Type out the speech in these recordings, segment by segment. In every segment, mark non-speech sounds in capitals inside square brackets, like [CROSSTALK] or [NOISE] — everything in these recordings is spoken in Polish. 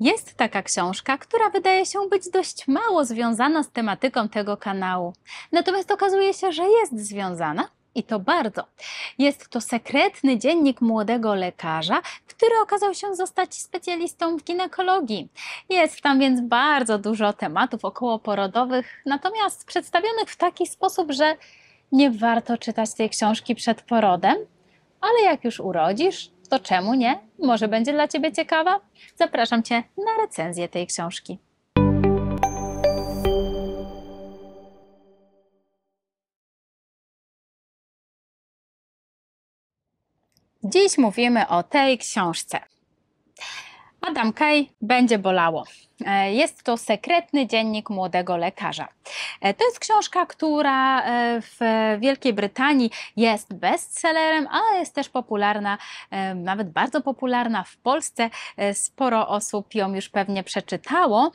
Jest taka książka, która wydaje się być dość mało związana z tematyką tego kanału. Natomiast okazuje się, że jest związana i to bardzo. Jest to sekretny dziennik młodego lekarza, który okazał się zostać specjalistą w ginekologii. Jest tam więc bardzo dużo tematów okołoporodowych, natomiast przedstawionych w taki sposób, że nie warto czytać tej książki przed porodem, ale jak już urodzisz, to czemu nie? Może będzie dla Ciebie ciekawa? Zapraszam Cię na recenzję tej książki. Dziś mówimy o tej książce. Madam, Kay będzie bolało. E, jest to sekretny dziennik młodego lekarza. E, to jest książka, która e, w Wielkiej Brytanii jest bestsellerem, ale jest też popularna, nawet bardzo popularna w Polsce. Sporo osób ją już pewnie przeczytało.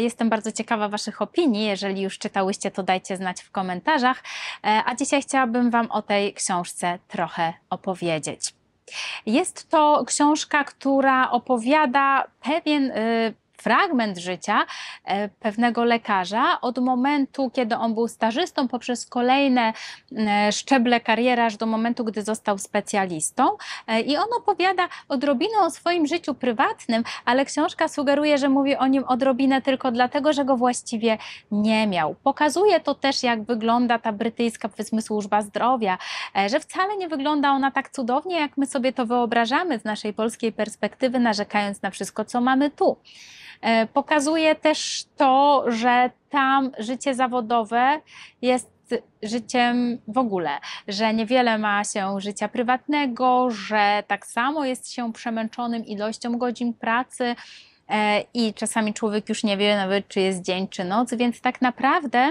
Jestem bardzo ciekawa Waszych opinii. Jeżeli już czytałyście, to dajcie znać w komentarzach. A dzisiaj chciałabym Wam o tej książce trochę opowiedzieć. Jest to książka, która opowiada pewien y, fragment życia e, pewnego lekarza od momentu, kiedy on był stażystą, poprzez kolejne mm, e, szczeble kariery, aż do momentu, gdy został specjalistą. E, I on opowiada odrobinę o swoim życiu prywatnym, ale książka sugeruje, że mówi o nim odrobinę tylko dlatego, że go właściwie nie miał. Pokazuje to też, jak wygląda ta brytyjska, powiedzmy, służba zdrowia, że wcale nie wygląda ona tak cudownie, jak my sobie to wyobrażamy z naszej polskiej perspektywy, narzekając na wszystko, co mamy tu. E, pokazuje też to, że tam życie zawodowe jest życiem w ogóle, że niewiele ma się życia prywatnego, że tak samo jest się przemęczonym ilością godzin pracy e, i czasami człowiek już nie wie nawet, czy jest dzień, czy noc, więc tak naprawdę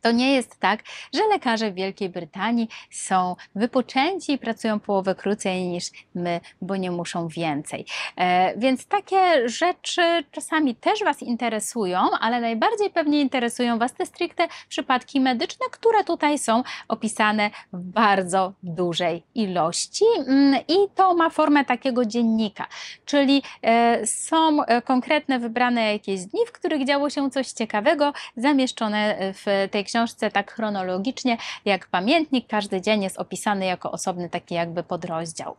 to nie jest tak, że lekarze w Wielkiej Brytanii są wypoczęci i pracują połowę krócej niż my, bo nie muszą więcej. E, więc takie rzeczy czasami też Was interesują, ale najbardziej pewnie interesują Was te stricte przypadki medyczne, które tutaj są opisane w bardzo dużej ilości mm, i to ma formę takiego dziennika, czyli e, są e, konkretne wybrane jakieś dni, w których działo się coś ciekawego zamieszczone e, w tej książce tak chronologicznie jak pamiętnik. Każdy dzień jest opisany jako osobny taki jakby podrozdział.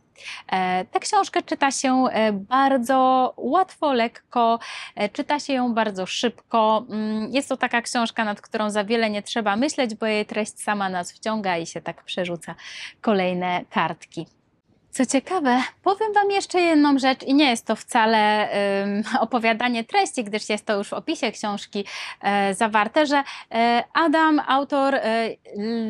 E, tę książkę czyta się e, bardzo łatwo, lekko, e, czyta się ją bardzo szybko. Mm, jest to taka książka, nad którą za wiele nie trzeba myśleć, bo jej treść sama nas wciąga i się tak przerzuca kolejne kartki. Co ciekawe, powiem Wam jeszcze jedną rzecz i nie jest to wcale um, [LAUGHS] opowiadanie treści, gdyż jest to już w opisie książki e, zawarte, że e, Adam, autor, e,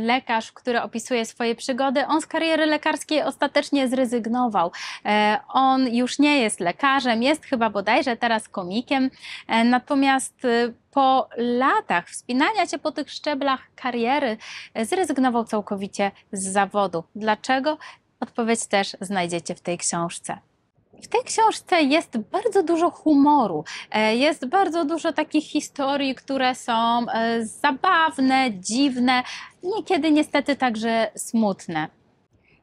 lekarz, który opisuje swoje przygody, on z kariery lekarskiej ostatecznie zrezygnował. E, on już nie jest lekarzem, jest chyba bodajże teraz komikiem, e, natomiast y, po latach wspinania się po tych szczeblach kariery e, zrezygnował całkowicie z zawodu. Dlaczego? Odpowiedź też znajdziecie w tej książce. W tej książce jest bardzo dużo humoru, e, jest bardzo dużo takich historii, które są e, zabawne, dziwne, niekiedy niestety także smutne.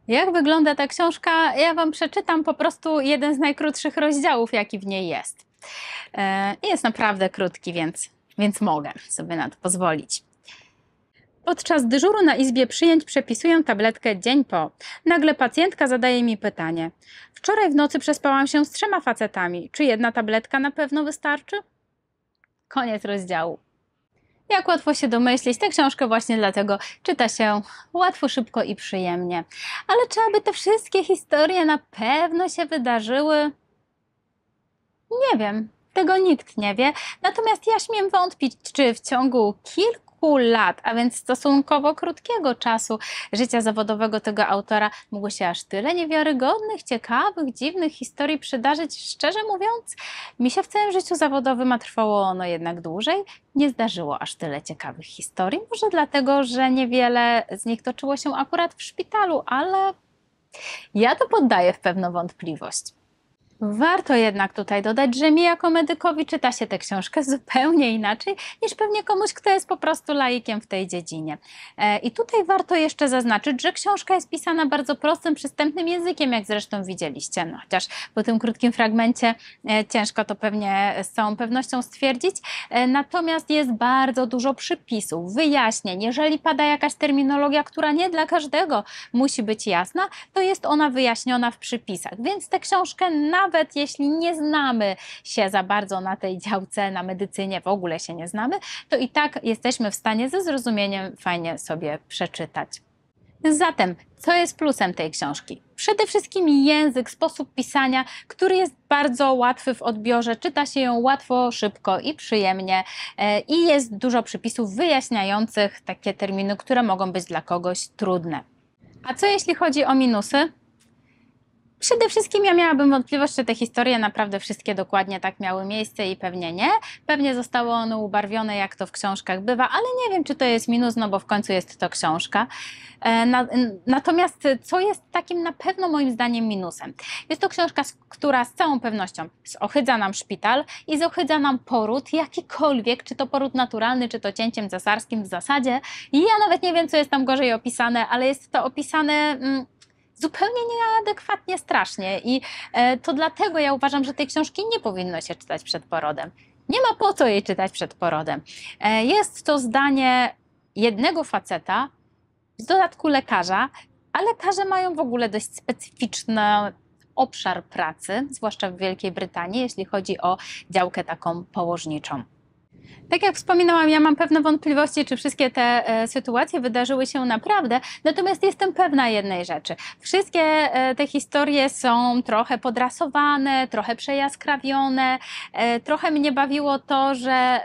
Jak wygląda ta książka? Ja Wam przeczytam po prostu jeden z najkrótszych rozdziałów, jaki w niej jest. E, jest naprawdę krótki, więc, więc mogę sobie na to pozwolić. Podczas dyżuru na izbie przyjęć przepisuję tabletkę dzień po. Nagle pacjentka zadaje mi pytanie: Wczoraj w nocy przespałam się z trzema facetami. Czy jedna tabletka na pewno wystarczy? Koniec rozdziału. Jak łatwo się domyślić, tę książkę właśnie dlatego czyta się łatwo, szybko i przyjemnie. Ale czy aby te wszystkie historie na pewno się wydarzyły? Nie wiem, tego nikt nie wie. Natomiast ja śmiem wątpić, czy w ciągu kilku kilku lat, a więc stosunkowo krótkiego czasu życia zawodowego tego autora mogło się aż tyle niewiarygodnych, ciekawych, dziwnych historii przydarzyć. Szczerze mówiąc, mi się w całym życiu zawodowym, a trwało ono jednak dłużej, nie zdarzyło aż tyle ciekawych historii. Może dlatego, że niewiele z nich toczyło się akurat w szpitalu, ale ja to poddaję w pewną wątpliwość warto jednak tutaj dodać, że mi jako medykowi czyta się tę książkę zupełnie inaczej niż pewnie komuś, kto jest po prostu laikiem w tej dziedzinie. E, I tutaj warto jeszcze zaznaczyć, że książka jest pisana bardzo prostym, przystępnym językiem, jak zresztą widzieliście. No, chociaż po tym krótkim fragmencie e, ciężko to pewnie z całą pewnością stwierdzić. E, natomiast jest bardzo dużo przypisów, wyjaśnień. Jeżeli pada jakaś terminologia, która nie dla każdego musi być jasna, to jest ona wyjaśniona w przypisach. Więc tę książkę nawet nawet jeśli nie znamy się za bardzo na tej działce, na medycynie, w ogóle się nie znamy, to i tak jesteśmy w stanie ze zrozumieniem fajnie sobie przeczytać. Zatem, co jest plusem tej książki? Przede wszystkim język, sposób pisania, który jest bardzo łatwy w odbiorze, czyta się ją łatwo, szybko i przyjemnie e, i jest dużo przypisów wyjaśniających takie terminy, które mogą być dla kogoś trudne. A co jeśli chodzi o minusy? Przede wszystkim ja miałabym wątpliwość, czy te historie naprawdę wszystkie dokładnie tak miały miejsce i pewnie nie. Pewnie zostało ono ubarwione, jak to w książkach bywa, ale nie wiem, czy to jest minus, no bo w końcu jest to książka. E, natomiast e, co jest takim na pewno moim zdaniem minusem? Jest to książka, która z całą pewnością zohydza nam szpital i zohydza nam poród jakikolwiek, czy to poród naturalny, czy to cięciem cesarskim w zasadzie. I ja nawet nie wiem, co jest tam gorzej opisane, ale jest to opisane... Mm, zupełnie nieadekwatnie strasznie. I e, to dlatego ja uważam, że tej książki nie powinno się czytać przed porodem. Nie ma po co jej czytać przed porodem. E, jest to zdanie jednego faceta, w dodatku lekarza, a lekarze mają w ogóle dość specyficzne obszar pracy, zwłaszcza w Wielkiej Brytanii, jeśli chodzi o działkę taką położniczą. Tak jak wspominałam, ja mam pewne wątpliwości, czy wszystkie te e, sytuacje wydarzyły się naprawdę, natomiast jestem pewna jednej rzeczy. Wszystkie e, te historie są trochę podrasowane, trochę przejaskrawione. E, trochę mnie bawiło to, że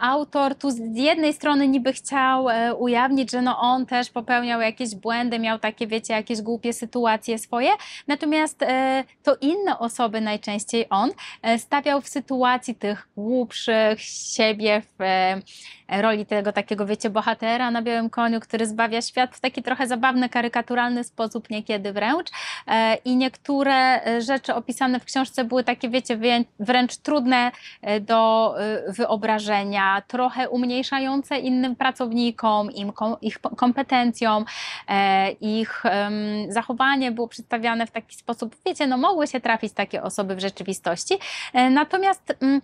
autor tu z jednej strony niby chciał e, ujawnić, że no on też popełniał jakieś błędy, miał takie, wiecie, jakieś głupie sytuacje swoje, natomiast e, to inne osoby, najczęściej on, e, stawiał w sytuacji tych głupszych siebie w roli tego takiego, wiecie, bohatera na białym koniu, który zbawia świat w taki trochę zabawny, karykaturalny sposób niekiedy wręcz i niektóre rzeczy opisane w książce były takie, wiecie, wręcz trudne do wyobrażenia, trochę umniejszające innym pracownikom, im, ich kompetencjom, e, ich zachowanie było przedstawiane w taki sposób, wiecie, no mogły się trafić takie osoby w rzeczywistości. E, natomiast mm,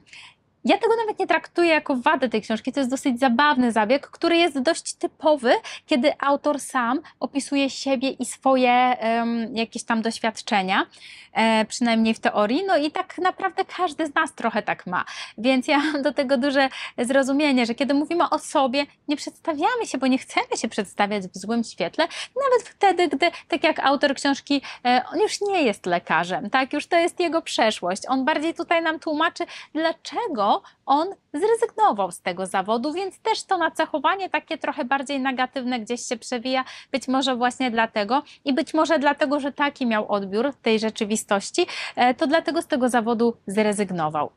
ja tego nawet nie traktuję jako wadę tej książki. To jest dosyć zabawny zabieg, który jest dość typowy, kiedy autor sam opisuje siebie i swoje um, jakieś tam doświadczenia, e, przynajmniej w teorii. No i tak naprawdę każdy z nas trochę tak ma. Więc ja mam do tego duże zrozumienie, że kiedy mówimy o sobie, nie przedstawiamy się, bo nie chcemy się przedstawiać w złym świetle, nawet wtedy, gdy, tak jak autor książki, e, on już nie jest lekarzem, tak? Już to jest jego przeszłość. On bardziej tutaj nam tłumaczy, dlaczego on zrezygnował z tego zawodu, więc też to nacechowanie takie trochę bardziej negatywne gdzieś się przewija, być może właśnie dlatego i być może dlatego, że taki miał odbiór tej rzeczywistości, e, to dlatego z tego zawodu zrezygnował.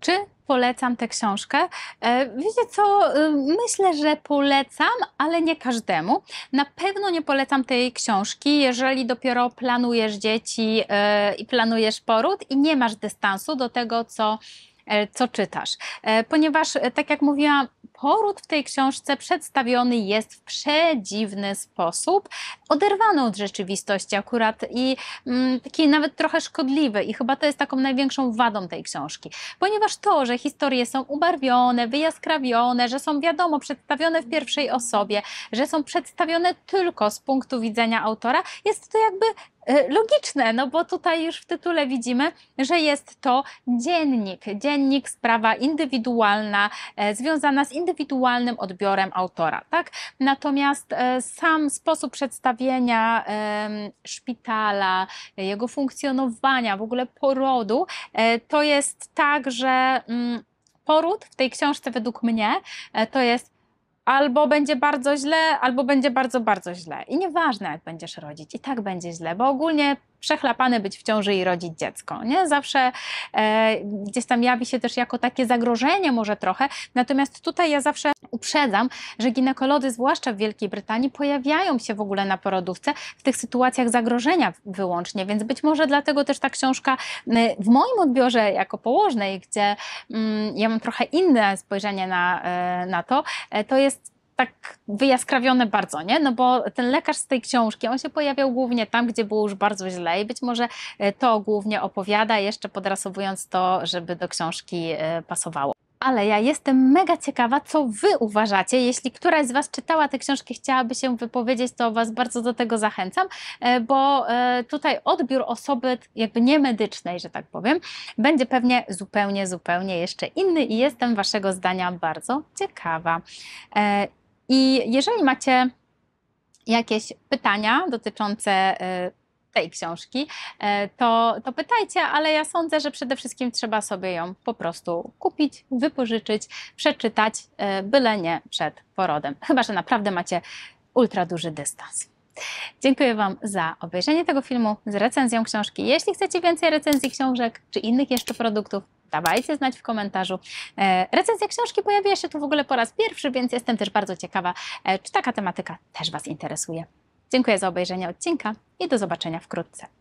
Czy polecam tę książkę. E, wiecie co, y, myślę, że polecam, ale nie każdemu. Na pewno nie polecam tej książki, jeżeli dopiero planujesz dzieci e, i planujesz poród i nie masz dystansu do tego, co E, co czytasz. E, ponieważ, e, tak jak mówiłam, poród w tej książce przedstawiony jest w przedziwny sposób, oderwany od rzeczywistości akurat i mm, taki nawet trochę szkodliwy i chyba to jest taką największą wadą tej książki. Ponieważ to, że historie są ubarwione, wyjaskrawione, że są wiadomo przedstawione w pierwszej osobie, że są przedstawione tylko z punktu widzenia autora, jest to jakby E, logiczne, no bo tutaj już w tytule widzimy, że jest to dziennik. Dziennik, sprawa indywidualna, e, związana z indywidualnym odbiorem autora. Tak? Natomiast e, sam sposób przedstawienia szpitala, jego funkcjonowania, w ogóle porodu, to jest tak, że mm, poród w tej książce według mnie to jest albo będzie bardzo źle, albo będzie bardzo, bardzo źle. I nieważne, jak będziesz rodzić, i tak będzie źle, bo ogólnie przechlapane być w ciąży i rodzić dziecko. Nie? Zawsze e, gdzieś tam jawi się też jako takie zagrożenie może trochę, natomiast tutaj ja zawsze uprzedzam, że ginekolodzy, zwłaszcza w Wielkiej Brytanii, pojawiają się w ogóle na porodówce w tych sytuacjach zagrożenia wyłącznie, więc być może dlatego też ta książka w moim odbiorze jako położnej, gdzie mm, ja mam trochę inne spojrzenie na, e, na to, e, to jest tak wyjaskrawione bardzo, nie? No bo ten lekarz z tej książki, on się pojawiał głównie tam, gdzie było już bardzo źle i być może e, to głównie opowiada, jeszcze podrasowując to, żeby do książki e, pasowało ale ja jestem mega ciekawa, co Wy uważacie. Jeśli któraś z Was czytała te książki, chciałaby się wypowiedzieć, to Was bardzo do tego zachęcam, e, bo tutaj odbiór osoby jakby niemedycznej, że tak powiem, będzie pewnie zupełnie, zupełnie jeszcze inny i jestem Waszego zdania bardzo ciekawa. I jeżeli macie jakieś pytania dotyczące y, tej książki, y, to, to pytajcie, ale ja sądzę, że przede wszystkim trzeba sobie ją po prostu kupić, wypożyczyć, przeczytać, y, byle nie przed porodem. Chyba, że naprawdę macie ultra duży dystans. Dziękuję Wam za obejrzenie tego filmu z recenzją książki. Jeśli chcecie więcej recenzji książek czy innych jeszcze produktów, Dawajcie znać w komentarzu. E, recenzja książki pojawiła się tu w ogóle po raz pierwszy, więc jestem też bardzo ciekawa, e, czy taka tematyka też Was interesuje. Dziękuję za obejrzenie odcinka i do zobaczenia wkrótce.